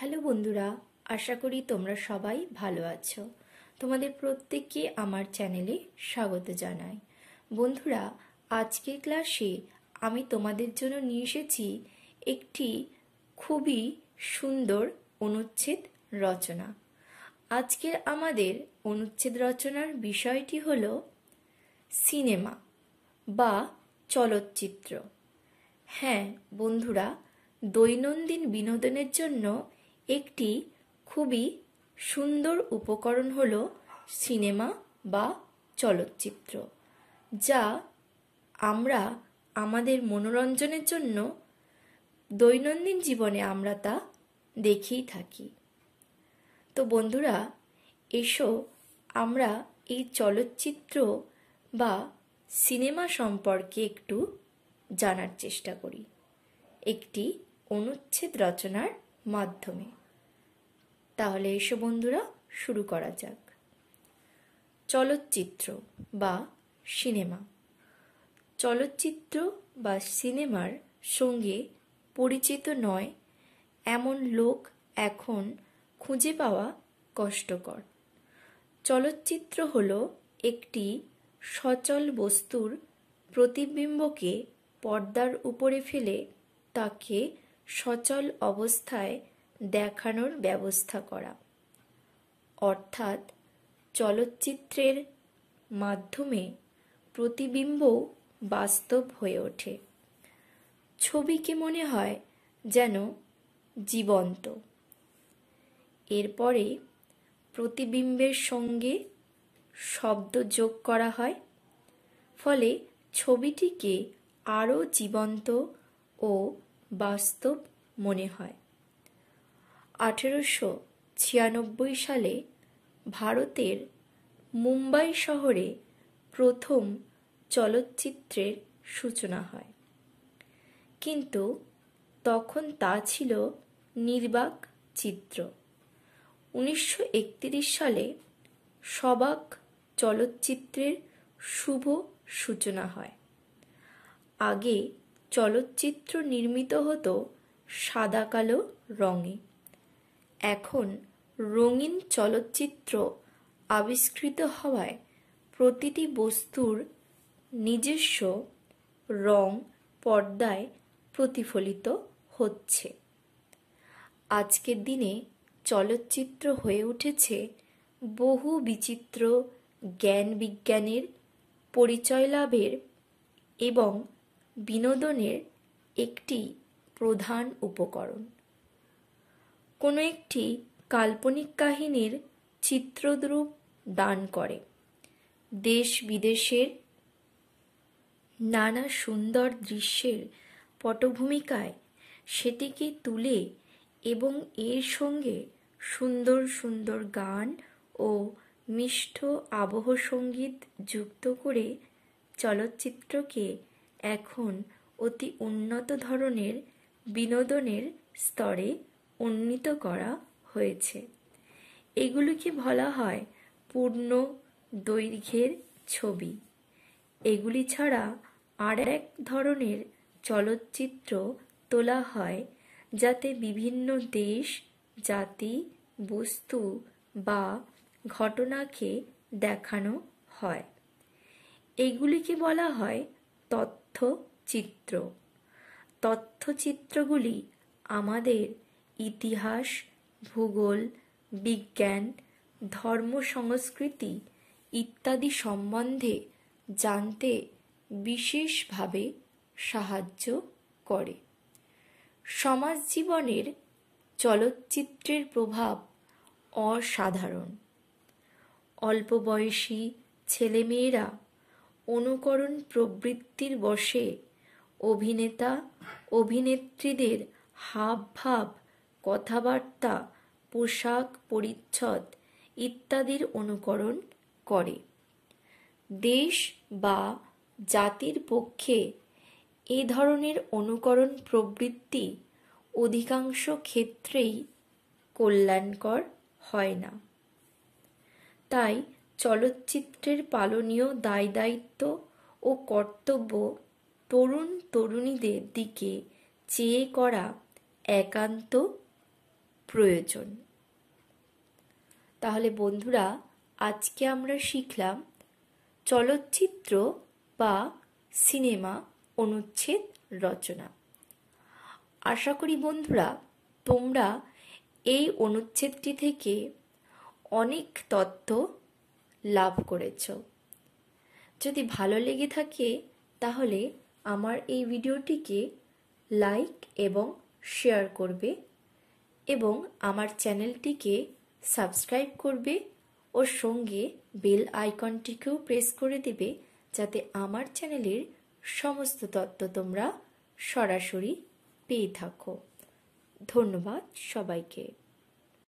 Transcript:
hello বন্ধুরা আশা করি তোমরা সবাই ভালো আছো তোমাদের প্রত্যেককে আমার চ্যানেলে স্বাগত জানাই বন্ধুরা আজকের ক্লাসে আমি তোমাদের জন্য নিয়ে এসেছি একটি খুবই সুন্দর অনুচ্ছেদ রচনা আজকের আমাদের অনুচ্ছেদ রচনার বিষয়টি হল সিনেমা বা চলচ্চিত্র হ্যাঁ বন্ধুরা দৈনন্দিন বিনোদনের জন্য একটি খুবই সুন্দর উপকরণ হল সিনেমা বা চলচ্চিত্র যা আমরা আমাদের মনোরঞ্জনের জন্য দৈনন্দিন জীবনে আমরা তা দেখেই থাকি তো বন্ধুরা এসো আমরা এই চলচ্চিত্র বা সিনেমা সম্পর্কে একটু জানার চেষ্টা করি একটি অনুচ্ছেদ রচনার মাধ্যমে তাহলে এসো বন্ধুরা শুরু করা যাক চলচ্চিত্র বা সিনেমা চলচ্চিত্র বা সিনেমার সঙ্গে পরিচিত নয় এমন লোক এখন খুঁজে পাওয়া কষ্টকর চলচ্চিত্র হল একটি সচল বস্তুর প্রতিবিম্বকে পর্দার উপরে ফেলে তাকে সচল অবস্থায় দেখানোর ব্যবস্থা করা অর্থাৎ চলচ্চিত্রের মাধ্যমে প্রতিবিম্ব বাস্তব হয়ে ওঠে ছবিকে মনে হয় যেন জীবন্ত এরপরে প্রতিবিম্বের সঙ্গে শব্দ যোগ করা হয় ফলে ছবিটিকে আরও জীবন্ত ও বাস্তব মনে হয় আঠেরোশো ছিয়ানব্বই সালে ভারতের মুম্বাই শহরে প্রথম চলচ্চিত্রের সূচনা হয় কিন্তু তখন তা ছিল নির্বাক চিত্র উনিশশো সালে সবাক চলচ্চিত্রের শুভ সূচনা হয় আগে চলচ্চিত্র নির্মিত হতো সাদা কালো রঙে এখন রঙিন চলচ্চিত্র আবিষ্কৃত হওয়ায় প্রতিটি বস্তুর নিজস্ব রং পর্দায় প্রতিফলিত হচ্ছে আজকের দিনে চলচ্চিত্র হয়ে উঠেছে বহু বিচিত্র জ্ঞান বিজ্ঞানের পরিচয় লাভের এবং বিনোদনের একটি প্রধান উপকরণ কোনো একটি কাল্পনিক কাহিনীর চিত্রদ্রূপ দান করে দেশ বিদেশের নানা সুন্দর দৃশ্যের পটভূমিকায় সেটিকে তুলে এবং এর সঙ্গে সুন্দর সুন্দর গান ও মিষ্ট আবহ সঙ্গীত যুক্ত করে চলচ্চিত্রকে এখন অতি উন্নত ধরনের বিনোদনের স্তরে উন্নীত করা হয়েছে এগুলিকে বলা হয় পূর্ণ দৈর্ঘ্যের ছবি এগুলি ছাড়া আর এক ধরনের চলচ্চিত্র তোলা হয় যাতে বিভিন্ন দেশ জাতি বস্তু বা ঘটনাকে দেখানো হয় এগুলিকে বলা হয় তথ্যচিত্র তথ্যচিত্রগুলি আমাদের ইতিহাস ভূগোল বিজ্ঞান ধর্ম সংস্কৃতি ইত্যাদি সম্বন্ধে জানতে বিশেষভাবে সাহায্য করে সমাজ জীবনের চলচ্চিত্রের প্রভাব অসাধারণ অল্প বয়সী ছেলেমেয়েরা অনুকরণ প্রবৃত্তির বশে অভিনেতা অভিনেত্রীদের হাবভাব কথাবার্তা পোশাক পরিচ্ছদ ইত্যাদির অনুকরণ করে দেশ বা জাতির পক্ষে এ ধরনের অনুকরণ প্রবৃত্তি অধিকাংশ ক্ষেত্রেই কল্যাণকর হয় না তাই চলচ্চিত্রের পালনীয় দায় দায়িত্ব ও কর্তব্য তরুণ তরুণীদের দিকে চেয়ে করা একান্ত প্রয়োজন তাহলে বন্ধুরা আজকে আমরা শিখলাম চলচ্চিত্র বা সিনেমা অনুচ্ছেদ রচনা আশা করি বন্ধুরা তোমরা এই অনুচ্ছেদটি থেকে অনেক তথ্য লাভ করেছ যদি ভালো লেগে থাকে তাহলে আমার এই ভিডিওটিকে লাইক এবং শেয়ার করবে এবং আমার চ্যানেলটিকে সাবস্ক্রাইব করবে ও সঙ্গে বেল আইকনটিকেও প্রেস করে দেবে যাতে আমার চ্যানেলের সমস্ত তথ্য তোমরা সরাসরি পেয়ে থাকো ধন্যবাদ সবাইকে